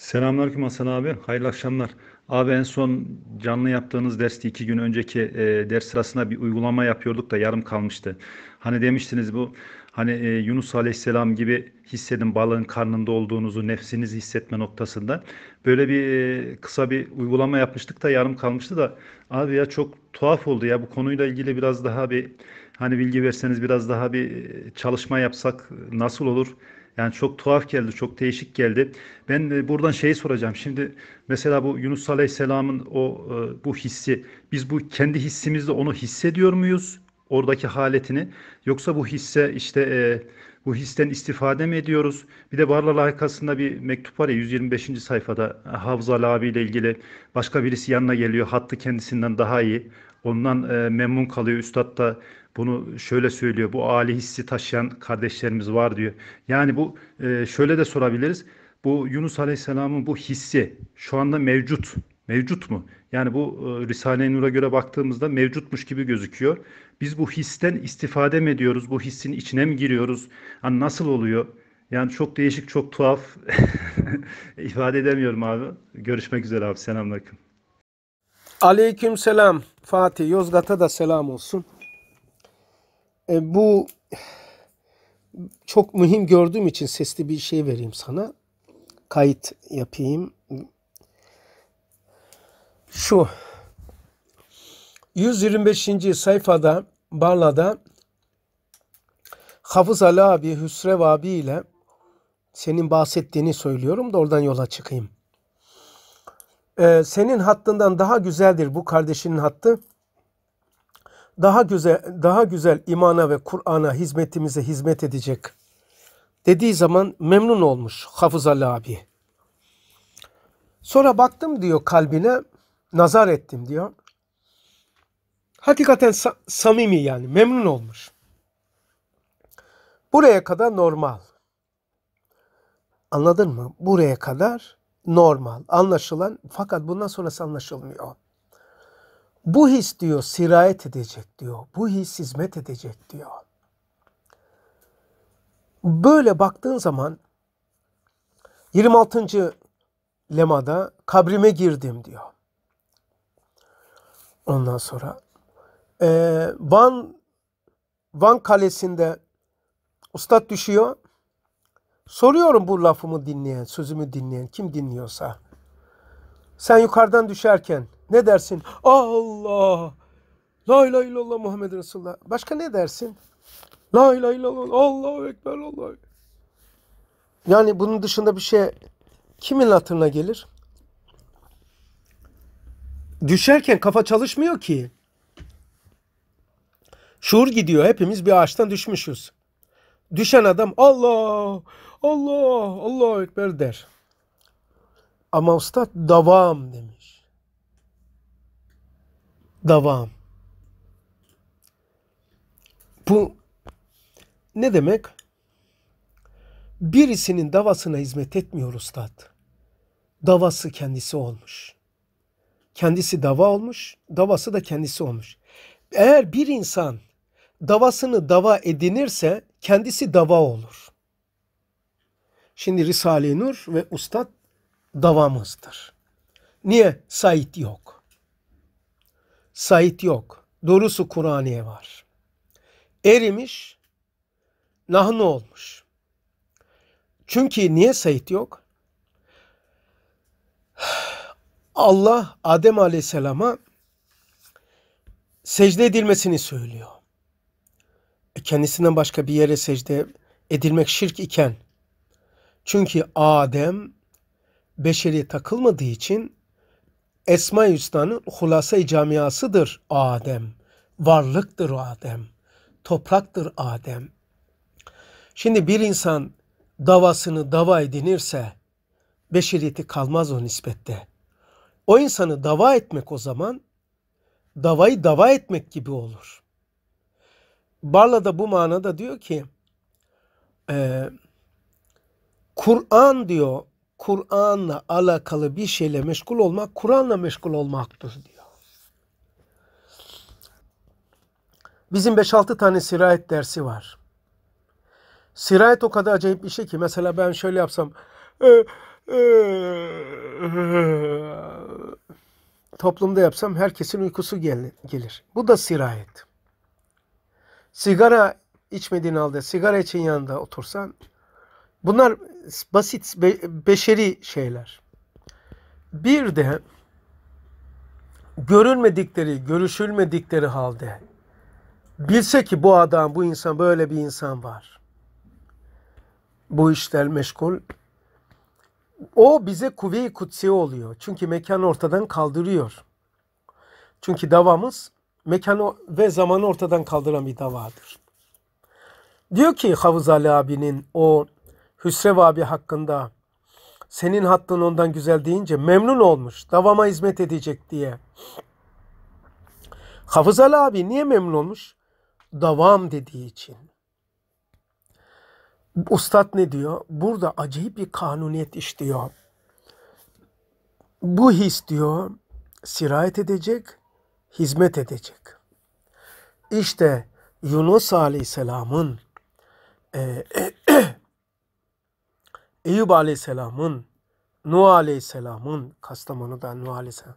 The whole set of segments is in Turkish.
Selamünaleyküm Hasan abi. Hayırlı akşamlar. Abi en son canlı yaptığınız derste iki gün önceki e, ders sırasında bir uygulama yapıyorduk da yarım kalmıştı. Hani demiştiniz bu hani e, Yunus Aleyhisselam gibi hissedin balığın karnında olduğunuzu, nefsinizi hissetme noktasında. Böyle bir e, kısa bir uygulama yapmıştık da yarım kalmıştı da abi ya çok tuhaf oldu ya bu konuyla ilgili biraz daha bir hani bilgi verseniz biraz daha bir e, çalışma yapsak nasıl olur? Yani çok tuhaf geldi, çok değişik geldi. Ben e, buradan şeyi soracağım. Şimdi mesela bu Yunus Aleyhisselam'ın o e, bu hissi, biz bu kendi hissimizle onu hissediyor muyuz? Oradaki haletini. Yoksa bu hisse işte e, bu histen istifade mi ediyoruz? Bir de Barla Laikasında bir mektup var ya 125. sayfada Havza Havzal ile ilgili başka birisi yanına geliyor. Hattı kendisinden daha iyi. Ondan e, memnun kalıyor. Üstad da bunu şöyle söylüyor. Bu âli hissi taşıyan kardeşlerimiz var diyor. Yani bu e, şöyle de sorabiliriz. Bu Yunus Aleyhisselam'ın bu hissi şu anda mevcut. Mevcut mu? Yani bu e, Risale-i Nur'a göre baktığımızda mevcutmuş gibi gözüküyor. Biz bu histen istifade mi ediyoruz? Bu hissin içine mi giriyoruz? Hani nasıl oluyor? Yani çok değişik, çok tuhaf. ifade edemiyorum abi. Görüşmek üzere abi. Selamünaleyküm. Aleyküm selam. Fatih Yozgat'a da selam olsun. E, bu çok mühim gördüğüm için sesli bir şey vereyim sana. Kayıt yapayım. Şu 125. sayfada Barla'da Hafız Ali abi, Hüsrev abi ile senin bahsettiğini söylüyorum da oradan yola çıkayım. Ee, senin hattından daha güzeldir bu kardeşinin hattı daha güzel daha güzel imana ve Kur'an'a hizmetimize hizmet edecek dediği zaman memnun olmuş Hafız Ali abi. Sonra baktım diyor kalbine nazar ettim diyor. Hakikaten sa- samimi yani memnun olmuş. Buraya kadar normal. Anladın mı? Buraya kadar normal. Anlaşılan fakat bundan sonrası anlaşılmıyor. Bu his diyor sirayet edecek diyor. Bu his hizmet edecek diyor. Böyle baktığın zaman 26. lemada kabrime girdim diyor. Ondan sonra e, Van Van Kalesi'nde ustad düşüyor. Soruyorum bu lafımı dinleyen, sözümü dinleyen, kim dinliyorsa. Sen yukarıdan düşerken ne dersin? Allah! La ilahe illallah Muhammed Resulullah. Başka ne dersin? La ilahe illallah. Allah Ekber Allah. Yani bunun dışında bir şey kimin hatırına gelir? Düşerken kafa çalışmıyor ki. Şuur gidiyor. Hepimiz bir ağaçtan düşmüşüz. Düşen adam Allah, Allah, Allah Ekber der. Ama usta davam demiş davam. Bu ne demek? Birisinin davasına hizmet etmiyor ustad. Davası kendisi olmuş. Kendisi dava olmuş, davası da kendisi olmuş. Eğer bir insan davasını dava edinirse kendisi dava olur. Şimdi Risale-i Nur ve Ustad davamızdır. Niye Said yok? Sait yok. Doğrusu Kur'aniye var. Erimiş, nahnu olmuş. Çünkü niye Sait yok? Allah Adem Aleyhisselam'a secde edilmesini söylüyor. E, kendisinden başka bir yere secde edilmek şirk iken. Çünkü Adem beşeri takılmadığı için Esma-i Hüsna'nın hulasa camiasıdır Adem. Varlıktır Adem. Topraktır Adem. Şimdi bir insan davasını dava edinirse beşeriyeti kalmaz o nispette. O insanı dava etmek o zaman davayı dava etmek gibi olur. Barla da bu manada diyor ki e, Kur'an diyor Kur'an'la alakalı bir şeyle meşgul olmak, Kur'an'la meşgul olmaktır diyor. Bizim 5-6 tane sirayet dersi var. Sirayet o kadar acayip bir şey ki mesela ben şöyle yapsam ee, e, toplumda yapsam herkesin uykusu gelir. Bu da sirayet. Sigara içmediğin halde sigara için yanında otursan Bunlar basit be, beşeri şeyler. Bir de görülmedikleri, görüşülmedikleri halde bilse ki bu adam, bu insan, böyle bir insan var. Bu işler meşgul. O bize kuvve-i kutsi oluyor. Çünkü mekanı ortadan kaldırıyor. Çünkü davamız mekanı ve zamanı ortadan kaldıran bir davadır. Diyor ki Havuz Ali abinin o Hüsrev abi hakkında senin hattın ondan güzel deyince memnun olmuş. Davama hizmet edecek diye. Hafız Ali abi niye memnun olmuş? Davam dediği için. Ustad ne diyor? Burada acayip bir kanuniyet işliyor. Bu his diyor sirayet edecek, hizmet edecek. İşte Yunus Aleyhisselam'ın e, Eyüp Aleyhisselam'ın, Nuh Aleyhisselam'ın, Kastamonu'da Nuh Aleyhisselam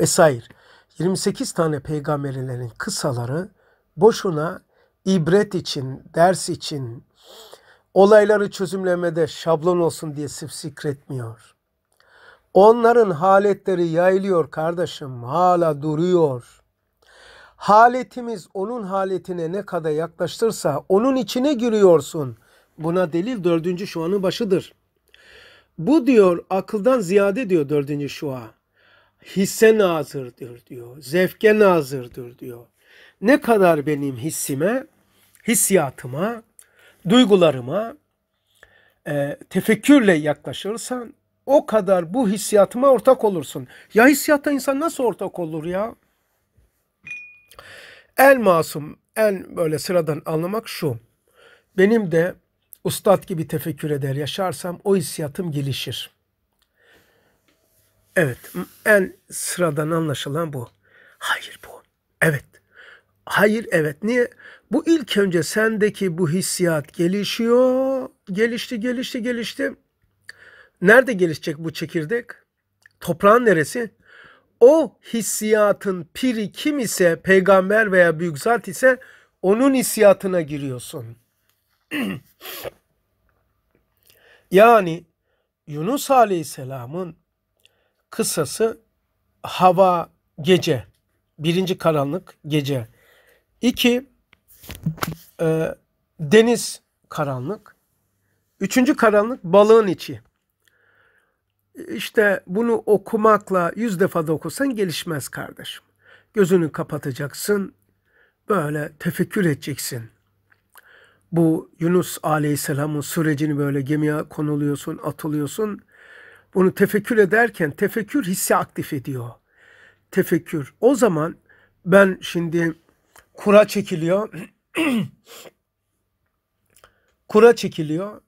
vesaire 28 tane peygamberlerin kısaları boşuna ibret için, ders için, olayları çözümlemede şablon olsun diye sifsikretmiyor. Onların haletleri yayılıyor kardeşim, hala duruyor. Haletimiz onun haletine ne kadar yaklaştırsa onun içine giriyorsun. Buna delil dördüncü şu anın başıdır. Bu diyor akıldan ziyade diyor dördüncü şua. Hisse nazırdır diyor. Zevke nazırdır diyor. Ne kadar benim hissime, hissiyatıma, duygularıma e, tefekkürle yaklaşırsan o kadar bu hissiyatıma ortak olursun. Ya hissiyata insan nasıl ortak olur ya? en masum, en böyle sıradan anlamak şu. Benim de ustad gibi tefekkür eder yaşarsam o hissiyatım gelişir. Evet en sıradan anlaşılan bu. Hayır bu. Evet. Hayır evet. Niye? Bu ilk önce sendeki bu hissiyat gelişiyor. Gelişti gelişti gelişti. Nerede gelişecek bu çekirdek? Toprağın neresi? O hissiyatın piri kim ise peygamber veya büyük zat ise onun hissiyatına giriyorsun. yani Yunus Aleyhisselam'ın kısası hava gece. Birinci karanlık gece. İki e, deniz karanlık. Üçüncü karanlık balığın içi. İşte bunu okumakla yüz defa da okusan gelişmez kardeşim. Gözünü kapatacaksın, böyle tefekkür edeceksin bu Yunus Aleyhisselam'ın sürecini böyle gemiye konuluyorsun, atılıyorsun. Bunu tefekkür ederken tefekkür hissi aktif ediyor. Tefekkür. O zaman ben şimdi kura çekiliyor. kura çekiliyor.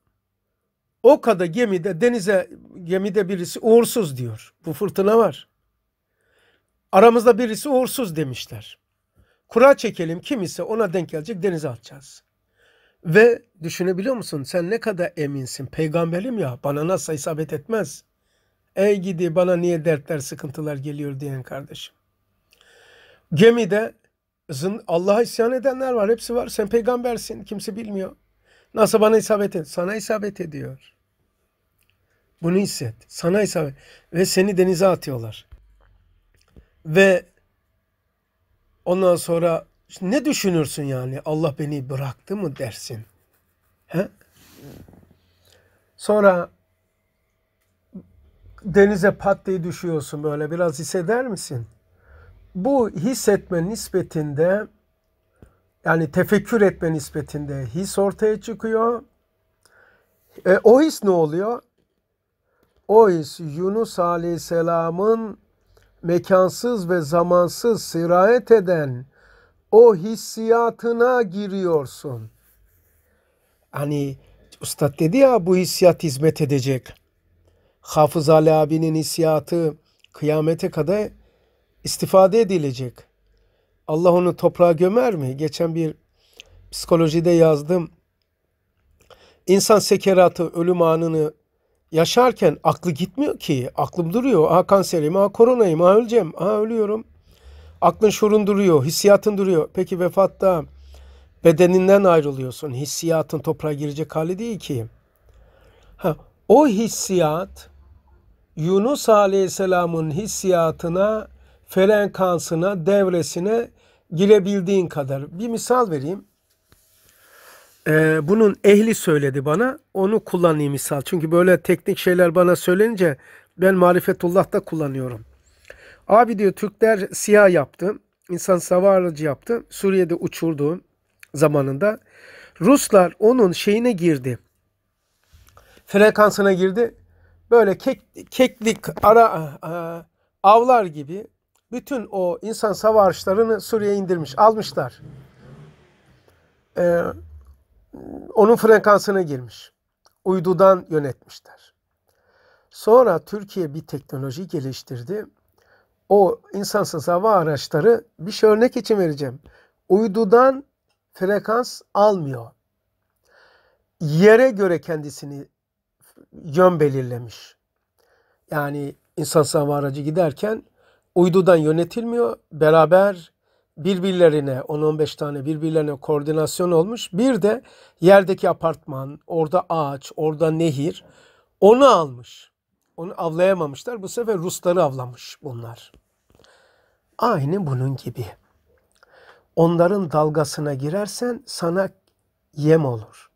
O kadar gemide denize gemide birisi uğursuz diyor. Bu fırtına var. Aramızda birisi uğursuz demişler. Kura çekelim kim ise ona denk gelecek denize atacağız. Ve düşünebiliyor musun? Sen ne kadar eminsin. Peygamberim ya bana nasıl isabet etmez. Ey gidi bana niye dertler sıkıntılar geliyor diyen kardeşim. Gemide Allah'a isyan edenler var. Hepsi var. Sen peygambersin. Kimse bilmiyor. Nasıl bana isabet et? Sana isabet ediyor. Bunu hisset. Sana isabet. Ve seni denize atıyorlar. Ve ondan sonra Şimdi ne düşünürsün yani? Allah beni bıraktı mı dersin? He? Sonra denize pat diye düşüyorsun böyle biraz hisseder misin? Bu hissetme nispetinde yani tefekkür etme nispetinde his ortaya çıkıyor. E, o his ne oluyor? O his Yunus Aleyhisselam'ın mekansız ve zamansız sirayet eden o hissiyatına giriyorsun. Hani Üstad dedi ya bu hissiyat hizmet edecek. Hafız Ali abinin hissiyatı kıyamete kadar istifade edilecek. Allah onu toprağa gömer mi? Geçen bir psikolojide yazdım. İnsan sekeratı ölüm anını yaşarken aklı gitmiyor ki. Aklım duruyor. Aha kanserim, aha koronayım, aha öleceğim, aha ölüyorum. Aklın şurun duruyor, hissiyatın duruyor. Peki vefatta bedeninden ayrılıyorsun. Hissiyatın toprağa girecek hali değil ki. Ha, o hissiyat Yunus Aleyhisselam'ın hissiyatına, felenkansına, devresine girebildiğin kadar. Bir misal vereyim. Ee, bunun ehli söyledi bana. Onu kullanayım misal. Çünkü böyle teknik şeyler bana söylenince ben marifetullah da kullanıyorum. Abi diyor Türkler siyah yaptı. İnsan sava aracı yaptı. Suriye'de uçurdu zamanında. Ruslar onun şeyine girdi. Frekansına girdi. Böyle kek, keklik ara avlar gibi bütün o insan savaşlarını Suriye'ye indirmiş, almışlar. Ee, onun frekansına girmiş. Uydudan yönetmişler. Sonra Türkiye bir teknoloji geliştirdi o insansız hava araçları bir şey örnek için vereceğim. Uydudan frekans almıyor. Yere göre kendisini yön belirlemiş. Yani insansız hava aracı giderken uydudan yönetilmiyor. Beraber birbirlerine 10-15 tane birbirlerine koordinasyon olmuş. Bir de yerdeki apartman, orada ağaç, orada nehir onu almış. Onu avlayamamışlar. Bu sefer Rusları avlamış bunlar. Aynı bunun gibi. Onların dalgasına girersen sana yem olur.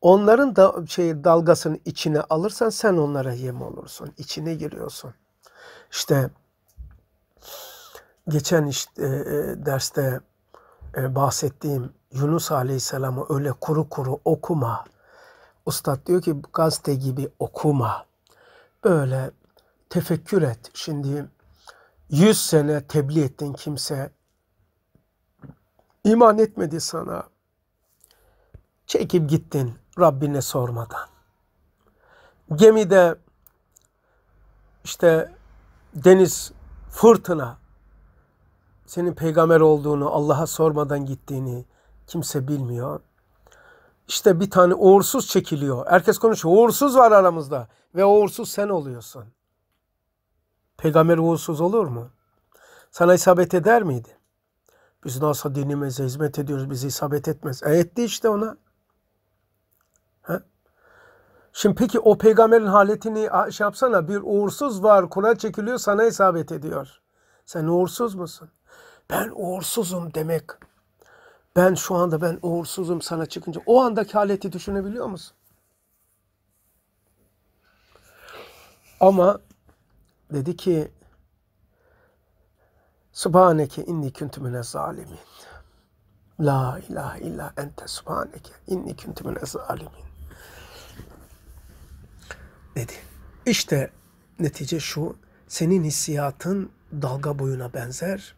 Onların da şey dalgasının içine alırsan sen onlara yem olursun. İçine giriyorsun. İşte geçen işte e, derste e, bahsettiğim Yunus Aleyhisselam'ı öyle kuru kuru okuma. Ustad diyor ki gazete gibi okuma böyle tefekkür et. Şimdi 100 sene tebliğ ettin kimse iman etmedi sana. Çekip gittin Rabbine sormadan. Gemide işte deniz fırtına senin peygamber olduğunu Allah'a sormadan gittiğini kimse bilmiyor işte bir tane uğursuz çekiliyor. Herkes konuşuyor. Uğursuz var aramızda. Ve uğursuz sen oluyorsun. Peygamber uğursuz olur mu? Sana isabet eder miydi? Biz nasıl dinimize hizmet ediyoruz bizi isabet etmez. E etti işte ona. Ha? Şimdi peki o peygamberin haletini şey yapsana bir uğursuz var kula çekiliyor sana isabet ediyor. Sen uğursuz musun? Ben uğursuzum demek ben şu anda ben uğursuzum sana çıkınca o andaki haleti düşünebiliyor musun? Ama dedi ki Subhaneke inni kuntu mine zalimin. La ilahe illa ente subhaneke inni kuntu mine zalimin. Dedi. İşte netice şu. Senin hissiyatın dalga boyuna benzer.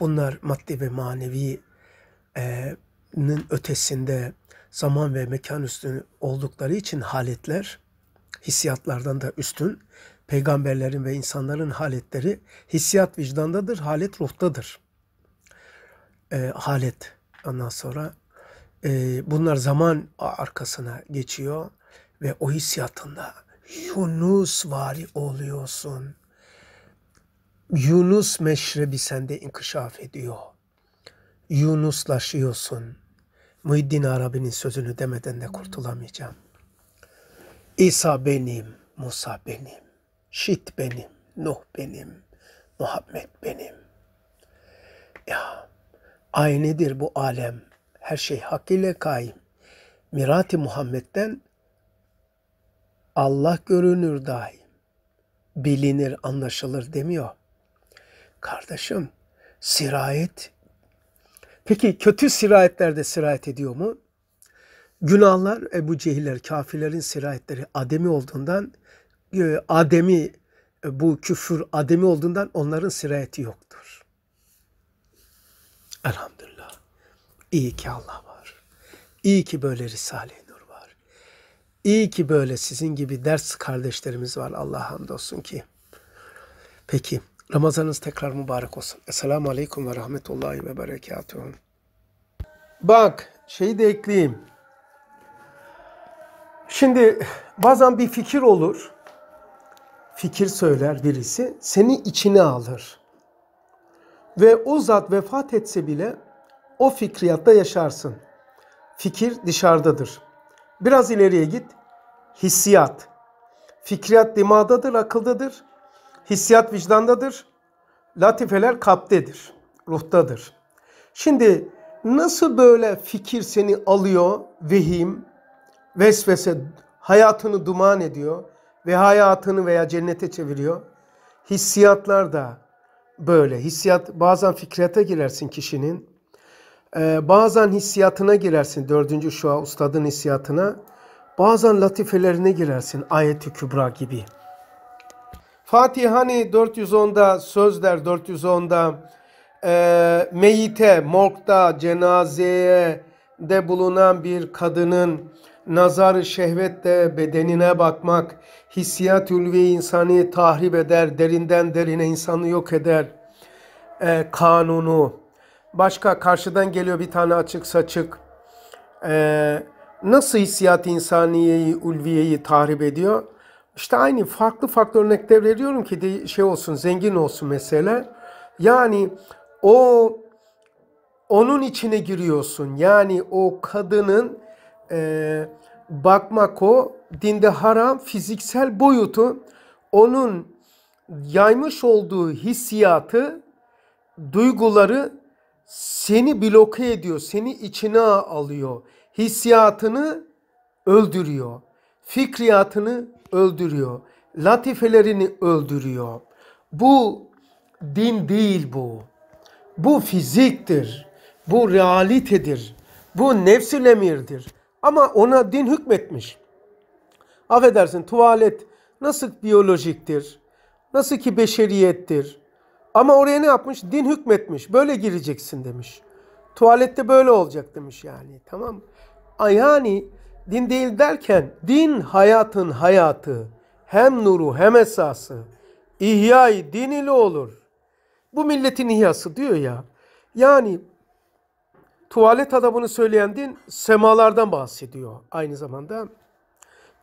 Bunlar maddi ve manevi e, ötesinde zaman ve mekan üstün oldukları için haletler hissiyatlardan da üstün. Peygamberlerin ve insanların haletleri hissiyat vicdandadır, halet ruhtadır. E, halet ondan sonra e, bunlar zaman arkasına geçiyor ve o hissiyatında Yunus vari oluyorsun. Yunus meşrebi sende inkişaf ediyor. Yunuslaşıyorsun. Muhiddin Arabi'nin sözünü demeden de kurtulamayacağım. İsa benim, Musa benim, Şit benim, Nuh benim, Muhammed benim. Ya aynıdır bu alem. Her şey hak ile kaim. Mirati Muhammed'den Allah görünür daim. Bilinir, anlaşılır demiyor. Kardeşim, sirayet Peki kötü sirayetlerde sirayet ediyor mu? Günahlar Ebu Cehiller, kafirlerin sirayetleri ademi olduğundan e, ademi e, bu küfür ademi olduğundan onların sirayeti yoktur. Elhamdülillah. İyi ki Allah var. İyi ki böyle Risale-i Nur var. İyi ki böyle sizin gibi ders kardeşlerimiz var. Allah hamdolsun ki. Peki. Ramazanınız tekrar mübarek olsun. Esselamu Aleyküm ve Rahmetullahi ve Berekatuhu. Bak şeyi de ekleyeyim. Şimdi bazen bir fikir olur. Fikir söyler birisi. Seni içine alır. Ve o zat vefat etse bile o fikriyatta yaşarsın. Fikir dışarıdadır. Biraz ileriye git. Hissiyat. Fikriyat dimağdadır, akıldadır. Hissiyat vicdandadır. Latifeler kalptedir, ruhtadır. Şimdi nasıl böyle fikir seni alıyor, vehim, vesvese hayatını duman ediyor ve hayatını veya cennete çeviriyor. Hissiyatlar da böyle. Hissiyat bazen fikrete girersin kişinin. E, bazen hissiyatına girersin dördüncü şua ustadın hissiyatına. Bazen latifelerine girersin ayet-i kübra gibi. Fatihani 410'da, Sözler 410'da, e, ee, meyite, morgda, cenazeye de bulunan bir kadının nazar şehvetle bedenine bakmak, hissiyat ülvi insanı tahrip eder, derinden derine insanı yok eder e, kanunu. Başka karşıdan geliyor bir tane açık saçık. E, nasıl hissiyat insaniyeyi, ulviyeyi tahrip ediyor? İşte aynı farklı farklı örnekler veriyorum ki de şey olsun, zengin olsun mesela Yani o onun içine giriyorsun. Yani o kadının e, bakmak o dinde haram fiziksel boyutu onun yaymış olduğu hissiyatı, duyguları seni bloke ediyor, seni içine alıyor. Hissiyatını öldürüyor. Fikriyatını öldürüyor. Latifelerini öldürüyor. Bu din değil bu. Bu fiziktir. Bu realitedir. Bu nefsül emirdir. Ama ona din hükmetmiş. Affedersin tuvalet nasıl biyolojiktir? Nasıl ki beşeriyettir? Ama oraya ne yapmış? Din hükmetmiş. Böyle gireceksin demiş. Tuvalette böyle olacak demiş yani. Tamam. Yani din değil derken din hayatın hayatı, hem nuru hem esası. İhyayı din ile olur. Bu milletin ihyası diyor ya. Yani tuvalet adabını söyleyen din semalardan bahsediyor aynı zamanda.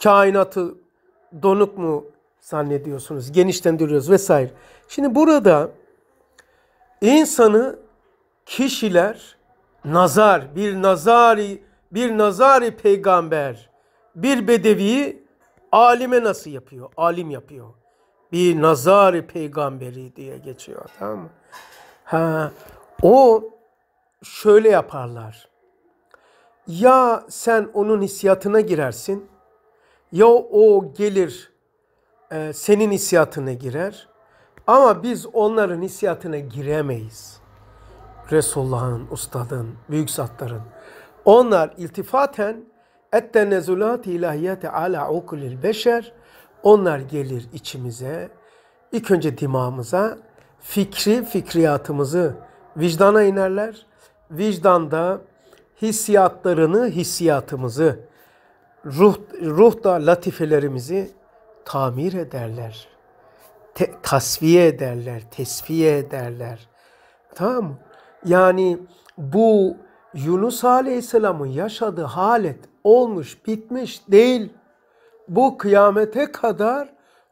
Kainatı donuk mu zannediyorsunuz, genişlendiriyoruz vesaire. Şimdi burada insanı kişiler nazar, bir nazari bir nazari peygamber bir bedevi alime nasıl yapıyor? Alim yapıyor. Bir nazari peygamberi diye geçiyor tamam mı? Ha, o şöyle yaparlar. Ya sen onun hissiyatına girersin ya o gelir e, senin hissiyatına girer. Ama biz onların hissiyatına giremeyiz. Resulullah'ın, ustadın, büyük zatların. Onlar iltifaten ettenezulat-ı ilahiyete ala ukulil beşer. Onlar gelir içimize, ilk önce dimağımıza, fikri, fikriyatımızı vicdana inerler. Vicdanda hissiyatlarını, hissiyatımızı, ruh, ruh latifelerimizi tamir ederler. Te, tasfiye ederler, tesfiye ederler. Tamam mı? Yani bu Yunus Aleyhisselam'ın yaşadığı halet olmuş bitmiş değil. Bu kıyamete kadar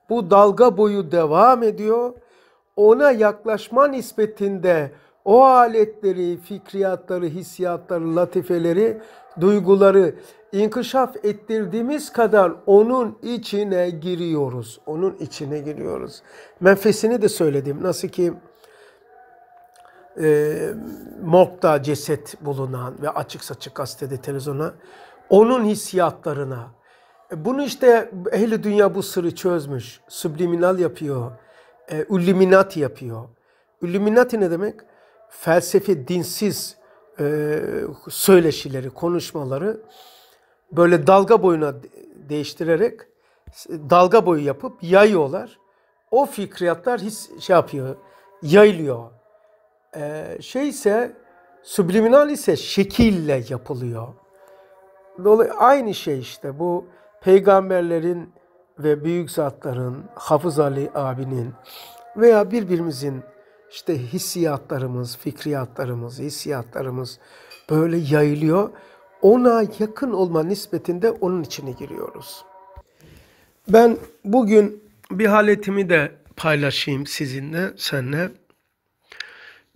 bu dalga boyu devam ediyor. Ona yaklaşma nispetinde o aletleri, fikriyatları, hissiyatları, latifeleri, duyguları inkişaf ettirdiğimiz kadar onun içine giriyoruz. Onun içine giriyoruz. Menfesini de söyledim. Nasıl ki e, morgda ceset bulunan ve açık saçık gazetede televizyona onun hissiyatlarına e, bunu işte ehli dünya bu sırrı çözmüş. Subliminal yapıyor. E, Ülluminati yapıyor. Ülluminati ne demek? Felsefe dinsiz e, söyleşileri, konuşmaları böyle dalga boyuna değiştirerek dalga boyu yapıp yayıyorlar. O fikriyatlar his, şey yapıyor, yayılıyor. Ee, şey ise subliminal ise şekille yapılıyor. Dolayı aynı şey işte bu peygamberlerin ve büyük zatların, Hafız Ali abinin veya birbirimizin işte hissiyatlarımız, fikriyatlarımız, hissiyatlarımız böyle yayılıyor. Ona yakın olma nispetinde onun içine giriyoruz. Ben bugün bir haletimi de paylaşayım sizinle, senle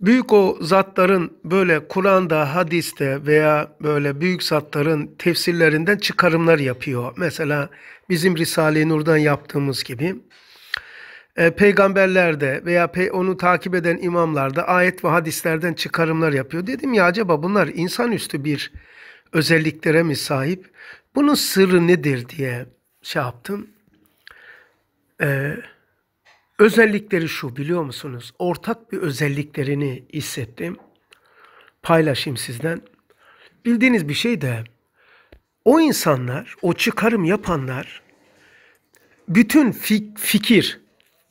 büyük o zatların böyle Kur'an'da, hadiste veya böyle büyük zatların tefsirlerinden çıkarımlar yapıyor. Mesela bizim Risale-i Nur'dan yaptığımız gibi. E, peygamberlerde veya pe onu takip eden imamlarda ayet ve hadislerden çıkarımlar yapıyor. Dedim ya acaba bunlar insanüstü bir özelliklere mi sahip? Bunun sırrı nedir diye şey yaptım. Eee Özellikleri şu biliyor musunuz? Ortak bir özelliklerini hissettim. Paylaşayım sizden. Bildiğiniz bir şey de o insanlar, o çıkarım yapanlar bütün fik fikir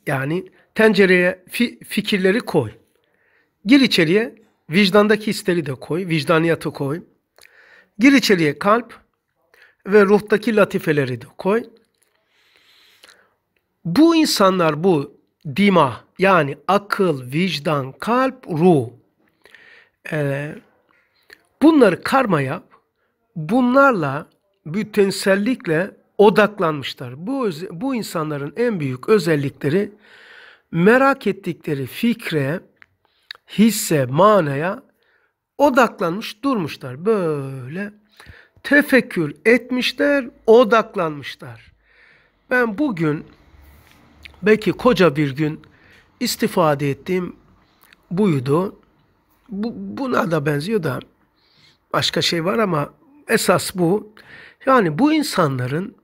yani tencereye fi fikirleri koy. Gir içeriye vicdandaki hisleri de koy, vicdaniyatı koy. Gir içeriye kalp ve ruhtaki latifeleri de koy. Bu insanlar bu dima yani akıl, vicdan, kalp, ruh. Ee, bunları karma yap. Bunlarla bütünsellikle odaklanmışlar. Bu, bu insanların en büyük özellikleri merak ettikleri fikre, hisse, manaya odaklanmış durmuşlar. Böyle tefekkür etmişler, odaklanmışlar. Ben bugün belki koca bir gün istifade ettiğim buydu. Bu, buna da benziyor da başka şey var ama esas bu. Yani bu insanların,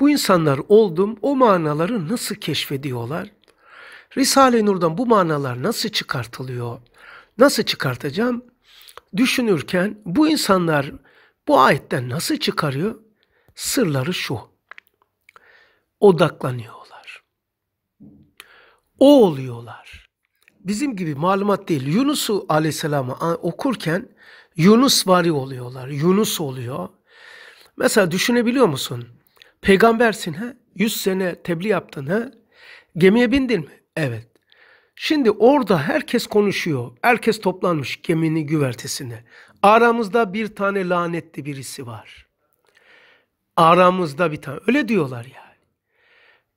bu insanlar oldum o manaları nasıl keşfediyorlar? Risale-i Nur'dan bu manalar nasıl çıkartılıyor? Nasıl çıkartacağım? Düşünürken bu insanlar bu ayetten nasıl çıkarıyor? Sırları şu. Odaklanıyor o oluyorlar. Bizim gibi malumat değil. Yunus'u aleyhisselamı okurken Yunus vari oluyorlar. Yunus oluyor. Mesela düşünebiliyor musun? Peygambersin ha? 100 sene tebliğ yaptın ha? Gemiye bindin mi? Evet. Şimdi orada herkes konuşuyor. Herkes toplanmış geminin güvertesine. Aramızda bir tane lanetli birisi var. Aramızda bir tane. Öyle diyorlar yani.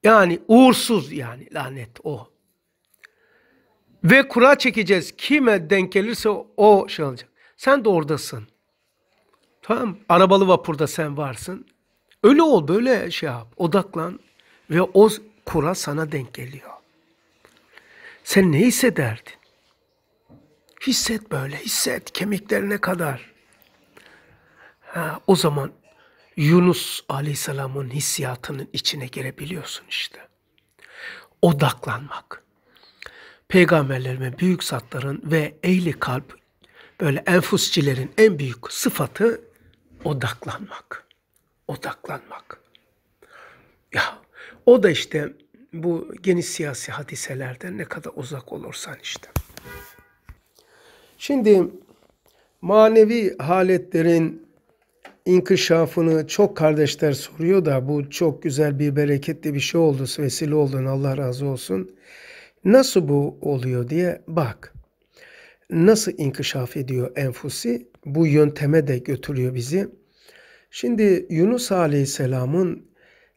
Yani uğursuz yani lanet o. Oh. Ve kura çekeceğiz. Kime denk gelirse o şey olacak. Sen de oradasın. Tamam Arabalı vapurda sen varsın. Öyle ol böyle şey yap. Odaklan ve o kura sana denk geliyor. Sen ne hissederdin? Hisset böyle hisset kemiklerine kadar. Ha, o zaman Yunus Aleyhisselam'ın hissiyatının içine girebiliyorsun işte. Odaklanmak peygamberlerin ve büyük zatların ve ehli kalp böyle enfusçilerin en büyük sıfatı odaklanmak. Odaklanmak. Ya o da işte bu geniş siyasi hadiselerden ne kadar uzak olursan işte. Şimdi manevi haletlerin inkişafını çok kardeşler soruyor da bu çok güzel bir bereketli bir şey oldu, vesile oldun Allah razı olsun. Nasıl bu oluyor diye bak. Nasıl inkişaf ediyor enfusi? Bu yönteme de götürüyor bizi. Şimdi Yunus Aleyhisselam'ın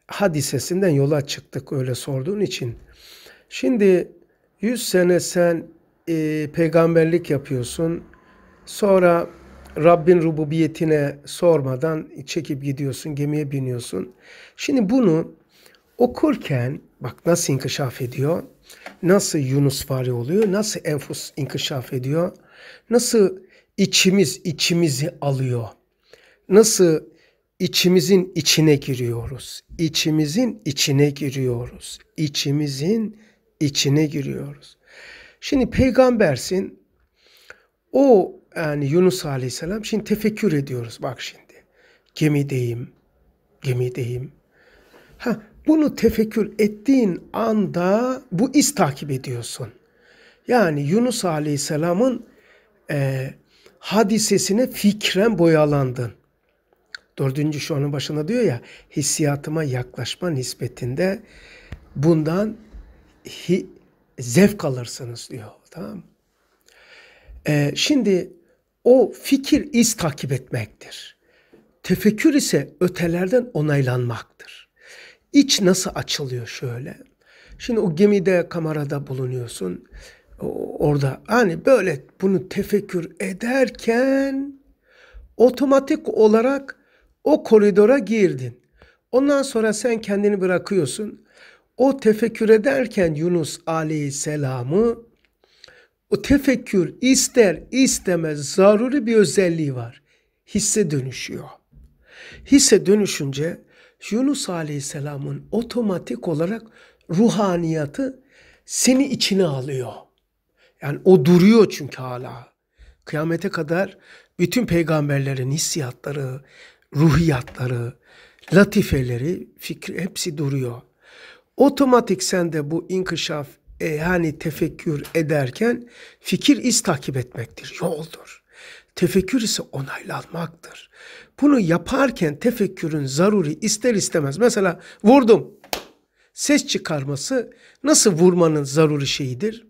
hadisesinden yola çıktık öyle sorduğun için. Şimdi 100 sene sen e, peygamberlik yapıyorsun. Sonra Rabbin rububiyetine sormadan çekip gidiyorsun, gemiye biniyorsun. Şimdi bunu okurken bak nasıl inkişaf ediyor. Nasıl Yunus vari oluyor? Nasıl enfus inkişaf ediyor? Nasıl içimiz içimizi alıyor? Nasıl içimizin içine giriyoruz? İçimizin içine giriyoruz. İçimizin içine giriyoruz. Şimdi peygambersin. O yani Yunus Aleyhisselam şimdi tefekkür ediyoruz bak şimdi. Gemideyim. Gemideyim. Ha bunu tefekkür ettiğin anda bu iz takip ediyorsun. Yani Yunus Aleyhisselam'ın e, hadisesine fikren boyalandın. Dördüncü şuanın başında diyor ya hissiyatıma yaklaşma nispetinde bundan hi, zevk alırsınız diyor. Tamam ee, Şimdi o fikir iz takip etmektir. Tefekkür ise ötelerden onaylanmak. İç nasıl açılıyor şöyle. Şimdi o gemide kamerada bulunuyorsun. Orada hani böyle bunu tefekkür ederken otomatik olarak o koridora girdin. Ondan sonra sen kendini bırakıyorsun. O tefekkür ederken Yunus Aleyhisselam'ı o tefekkür ister istemez zaruri bir özelliği var. Hisse dönüşüyor. Hisse dönüşünce Yunus Aleyhisselam'ın otomatik olarak ruhaniyatı seni içine alıyor. Yani o duruyor çünkü hala. Kıyamete kadar bütün peygamberlerin hissiyatları, ruhiyatları, latifeleri, fikri hepsi duruyor. Otomatik sen de bu inkişaf e, yani tefekkür ederken fikir iz takip etmektir, yoldur. Tefekkür ise onaylanmaktır. Bunu yaparken tefekkürün zaruri ister istemez. Mesela vurdum. Ses çıkarması nasıl vurmanın zaruri şeyidir?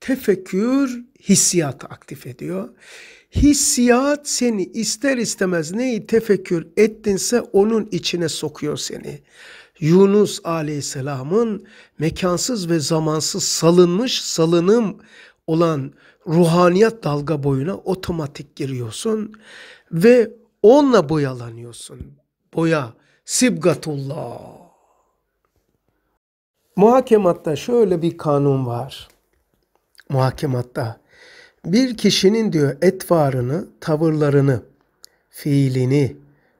Tefekkür hissiyatı aktif ediyor. Hissiyat seni ister istemez neyi tefekkür ettinse onun içine sokuyor seni. Yunus aleyhisselamın mekansız ve zamansız salınmış salınım olan ruhaniyat dalga boyuna otomatik giriyorsun ve Onunla boyalanıyorsun. Boya. Sibgatullah. Muhakematta şöyle bir kanun var. Muhakematta. Bir kişinin diyor etvarını, tavırlarını, fiilini,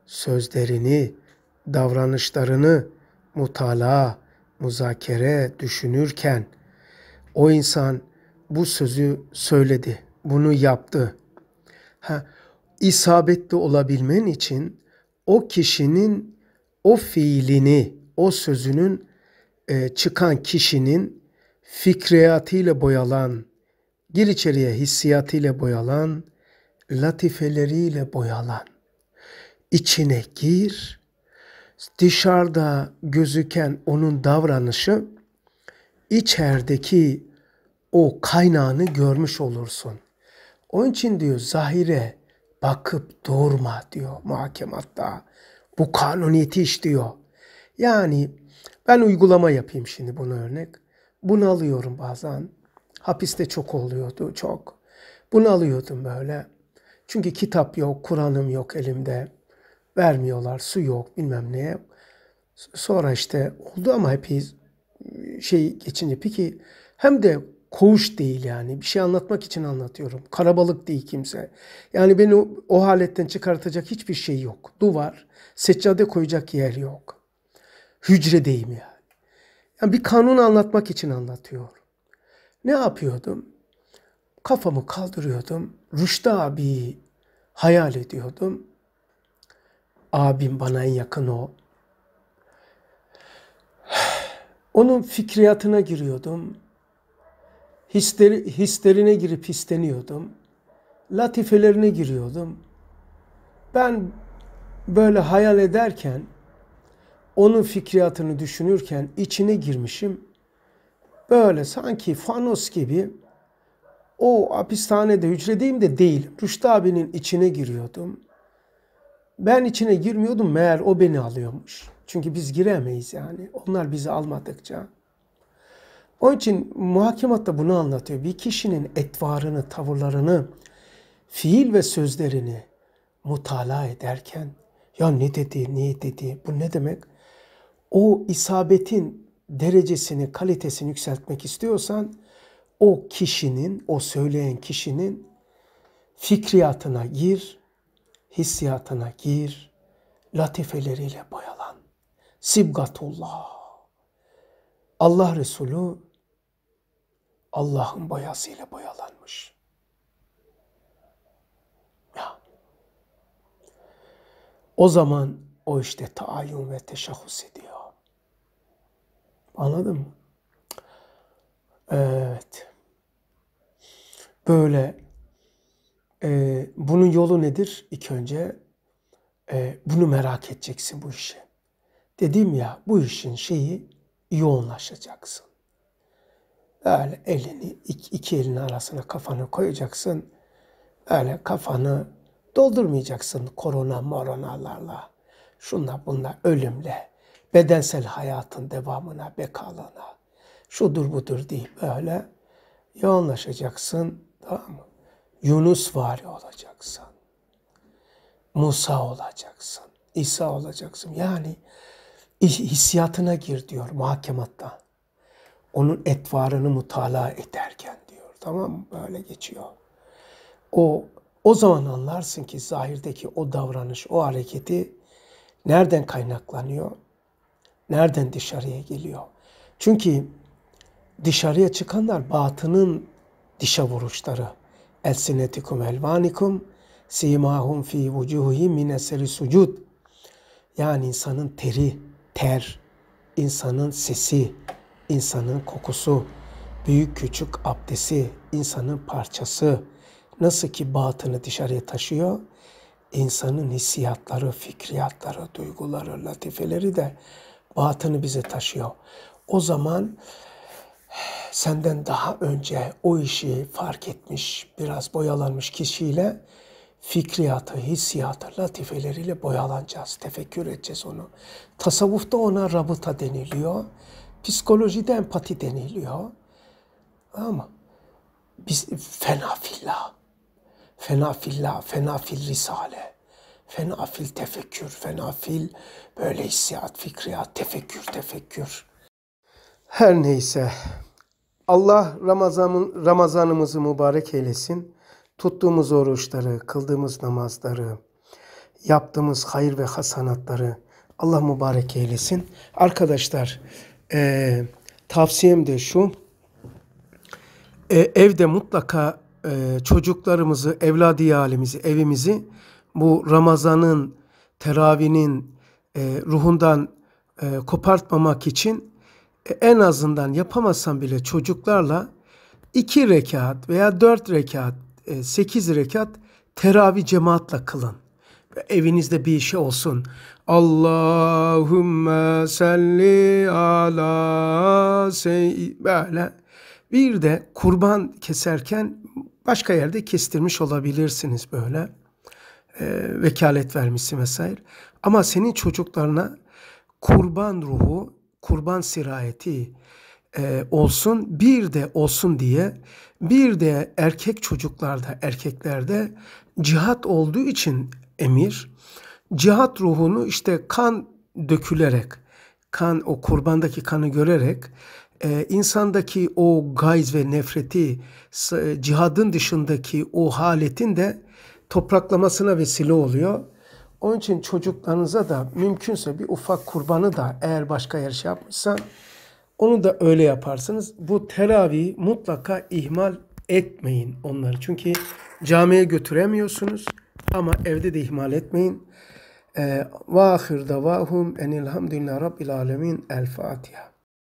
sözlerini, davranışlarını mutala, muzakere düşünürken o insan bu sözü söyledi, bunu yaptı. Ha, isabetli olabilmen için o kişinin o fiilini, o sözünün e, çıkan kişinin fikriyatıyla boyalan, gir içeriye hissiyatıyla boyalan, latifeleriyle boyalan. içine gir, dışarıda gözüken onun davranışı, içerideki o kaynağını görmüş olursun. Onun için diyor zahire bakıp durma diyor muhakematta. Bu kanuniyeti işliyor. Yani ben uygulama yapayım şimdi bunu örnek. Bunu alıyorum bazen. Hapiste çok oluyordu çok. Bunu alıyordum böyle. Çünkü kitap yok, Kur'an'ım yok elimde. Vermiyorlar, su yok bilmem neye. Sonra işte oldu ama epey şey geçince. Peki hem de koğuş değil yani. Bir şey anlatmak için anlatıyorum. Karabalık değil kimse. Yani beni o, haletten çıkartacak hiçbir şey yok. Duvar, seccade koyacak yer yok. Hücredeyim yani. yani bir kanun anlatmak için anlatıyor. Ne yapıyordum? Kafamı kaldırıyordum. Rüştü abi hayal ediyordum. Abim bana en yakın o. Onun fikriyatına giriyordum hisleri, hislerine girip hisleniyordum. Latifelerine giriyordum. Ben böyle hayal ederken, onun fikriyatını düşünürken içine girmişim. Böyle sanki fanos gibi o hapishanede, hücredeyim de değil. Rüştü abinin içine giriyordum. Ben içine girmiyordum meğer o beni alıyormuş. Çünkü biz giremeyiz yani. Onlar bizi almadıkça. Onun için muhakemat da bunu anlatıyor. Bir kişinin etvarını, tavırlarını, fiil ve sözlerini mutala ederken ya ne dedi, niye dedi, bu ne demek? O isabetin derecesini, kalitesini yükseltmek istiyorsan o kişinin, o söyleyen kişinin fikriyatına gir, hissiyatına gir, latifeleriyle boyalan. Sibgatullah. Allah Resulü Allah'ın boyasıyla boyalanmış. Ya. O zaman o işte taayyum ve teşahhus ediyor. Anladın mı? Evet. Böyle e, bunun yolu nedir? İlk önce e, bunu merak edeceksin bu işi. Dedim ya bu işin şeyi yoğunlaşacaksın. Öyle elini iki, iki elin arasına kafanı koyacaksın. Öyle kafanı doldurmayacaksın korona moronalarla. Şunla bunla ölümle. Bedensel hayatın devamına, bekalığına. Şudur budur deyip öyle yoğunlaşacaksın. Tamam mı? Yunus vari olacaksın. Musa olacaksın. İsa olacaksın. Yani hissiyatına gir diyor muhakematta onun etvarını mutala ederken diyor. Tamam mı? Böyle geçiyor. O o zaman anlarsın ki zahirdeki o davranış, o hareketi nereden kaynaklanıyor? Nereden dışarıya geliyor? Çünkü dışarıya çıkanlar batının dişe vuruşları. Elsinetikum elvanikum simahum fi vucuhi min eseri sucud. Yani insanın teri, ter, insanın sesi, insanın kokusu, büyük küçük abdesi, insanın parçası, nasıl ki batını dışarıya taşıyor, insanın hissiyatları, fikriyatları, duyguları, latifeleri de batını bize taşıyor. O zaman senden daha önce o işi fark etmiş, biraz boyalanmış kişiyle fikriyatı, hissiyatı, latifeleriyle boyalanacağız, tefekkür edeceğiz onu. Tasavvufta ona rabıta deniliyor. Psikolojide empati deniliyor. Ama biz fena fillah, fenafil fillah, fena risale, fenafil fil tefekkür, fena böyle hissiyat, fikriyat, tefekkür, tefekkür. Her neyse. Allah Ramazan, Ramazanımızı mübarek eylesin. Tuttuğumuz oruçları, kıldığımız namazları, yaptığımız hayır ve hasanatları Allah mübarek eylesin. Arkadaşlar e, tavsiyem de şu. E, evde mutlaka e, çocuklarımızı, evladi halimizi, evimizi bu Ramazan'ın, teravinin e, ruhundan e, kopartmamak için e, en azından yapamasam bile çocuklarla iki rekat veya dört rekat, e, sekiz rekat teravi cemaatle kılın. Evinizde bir şey olsun. Allahümme salli ala sey böyle. Bir de kurban keserken başka yerde kestirmiş olabilirsiniz böyle. E, vekalet vermişsin vesaire. Ama senin çocuklarına kurban ruhu, kurban sirayeti e, olsun, bir de olsun diye bir de erkek çocuklarda, erkeklerde cihat olduğu için emir cihat ruhunu işte kan dökülerek, kan o kurbandaki kanı görerek e, insandaki o gayz ve nefreti e, cihadın dışındaki o haletin de topraklamasına vesile oluyor. Onun için çocuklarınıza da mümkünse bir ufak kurbanı da eğer başka yer şey yapmışsa onu da öyle yaparsınız. Bu teravihi mutlaka ihmal etmeyin onları. Çünkü camiye götüremiyorsunuz ama evde de ihmal etmeyin. Ve ahir davahum enilhamdülillah rabbil alemin. El Fatiha.